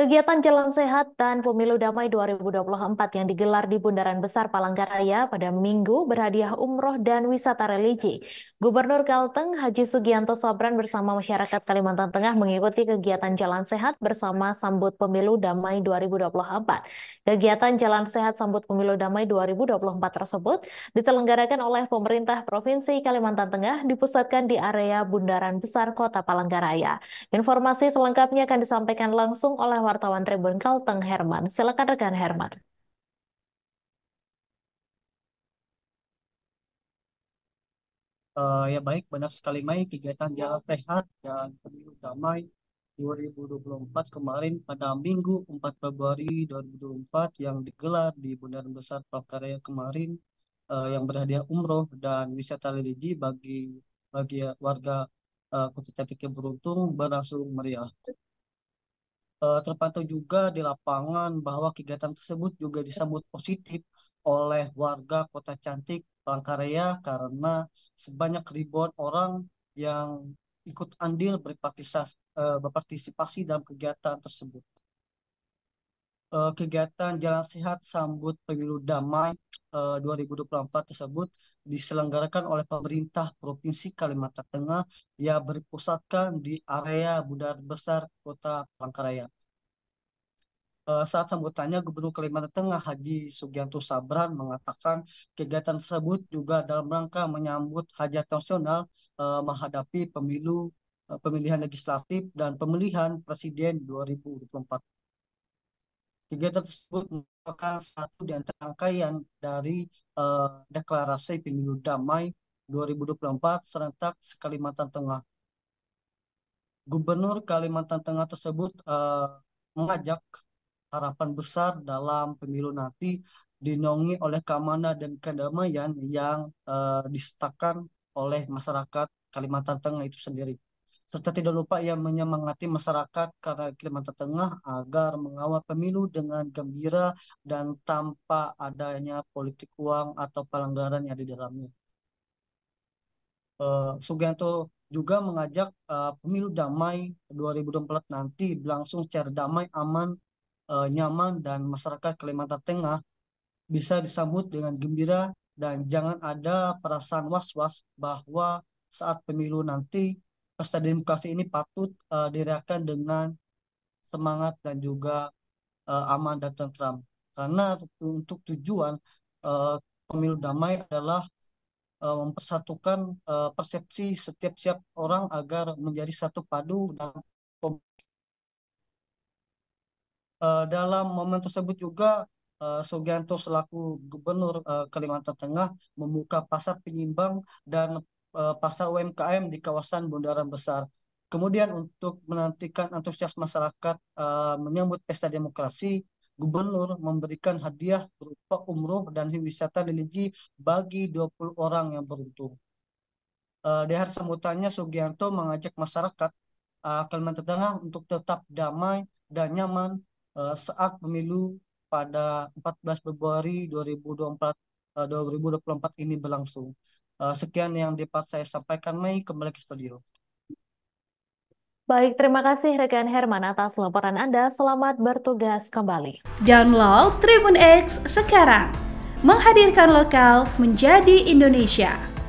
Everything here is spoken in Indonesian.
Kegiatan Jalan Sehat dan Pemilu Damai 2024 yang digelar di Bundaran Besar Palangkaraya pada Minggu berhadiah umroh dan wisata religi. Gubernur Kalteng Haji Sugianto Sobran bersama masyarakat Kalimantan Tengah mengikuti kegiatan Jalan Sehat bersama Sambut Pemilu Damai 2024. Kegiatan Jalan Sehat Sambut Pemilu Damai 2024 tersebut diselenggarakan oleh pemerintah Provinsi Kalimantan Tengah dipusatkan di area Bundaran Besar Kota Palangkaraya. Informasi selengkapnya akan disampaikan langsung oleh wartawan Tribun Kalteng Herman. Silakan rekan Herman. Uh, ya baik, benar sekali Mai, kegiatan jalan sehat dan pemilu damai 2024 kemarin pada Minggu 4 Februari 2024 yang digelar di Bundaran Besar Palkaraya kemarin uh, yang berhadiah umroh dan wisata religi bagi bagi warga uh, Kota Beruntung berlangsung meriah uh, terpantau juga di lapangan bahwa kegiatan tersebut juga disambut positif oleh warga Kota Cantik Palangkaraya karena sebanyak ribuan orang yang ikut andil eh, berpartisipasi dalam kegiatan tersebut uh, kegiatan Jalan Sehat Sambut Pemilu Damai eh, uh, 2024 tersebut diselenggarakan oleh pemerintah Provinsi Kalimantan Tengah yang berpusatkan di area Bundar Besar Kota Palangkaraya. Eh, saat sambutannya, Gubernur Kalimantan Tengah Haji Sugianto Sabran mengatakan kegiatan tersebut juga dalam rangka menyambut hajat nasional eh, menghadapi pemilu pemilihan legislatif dan pemilihan presiden 2024 Kegiatan tersebut merupakan satu di antara rangkaian dari uh, Deklarasi Pemilu Damai 2024 serentak Kalimantan Tengah. Gubernur Kalimantan Tengah tersebut uh, mengajak harapan besar dalam pemilu nanti dinongi oleh keamanan dan kedamaian yang uh, eh, disetakan oleh masyarakat Kalimantan Tengah itu sendiri serta tidak lupa ia menyemangati masyarakat karena Kalimantan Tengah agar mengawal pemilu dengan gembira dan tanpa adanya politik uang atau pelanggaran yang diderami. di dalamnya. Eh, Sugianto juga mengajak eh, pemilu damai 2024 nanti berlangsung secara damai, aman, eh, nyaman, dan masyarakat Kalimantan Tengah bisa disambut dengan gembira dan jangan ada perasaan was-was bahwa saat pemilu nanti pesta demokrasi ini patut uh, eh, dirayakan dengan semangat dan juga uh, aman dan tentram. Karena untuk tujuan uh, pemilu damai adalah uh, mempersatukan uh, persepsi setiap siap orang agar menjadi satu padu dan uh, dalam momen tersebut juga uh, Sugianto selaku gubernur uh, Kalimantan Tengah membuka pasar penyimbang dan Eh, pasar UMKM di kawasan Bundaran Besar. Kemudian untuk menantikan antusias masyarakat uh, menyambut pesta demokrasi, Gubernur memberikan hadiah berupa umroh dan wisata religi bagi 20 orang yang beruntung. Uh, di hari sambutannya, Sugianto mengajak masyarakat uh, Kalimantan Tengah untuk tetap damai dan nyaman uh, saat pemilu pada 14 Februari 2024 2024 ini berlangsung uh, sekian yang dapat saya sampaikan. Mei kembali ke studio. Baik, terima kasih rekan Herman atas laporan Anda. Selamat bertugas kembali. Download Tribun X sekarang. Menghadirkan lokal menjadi Indonesia.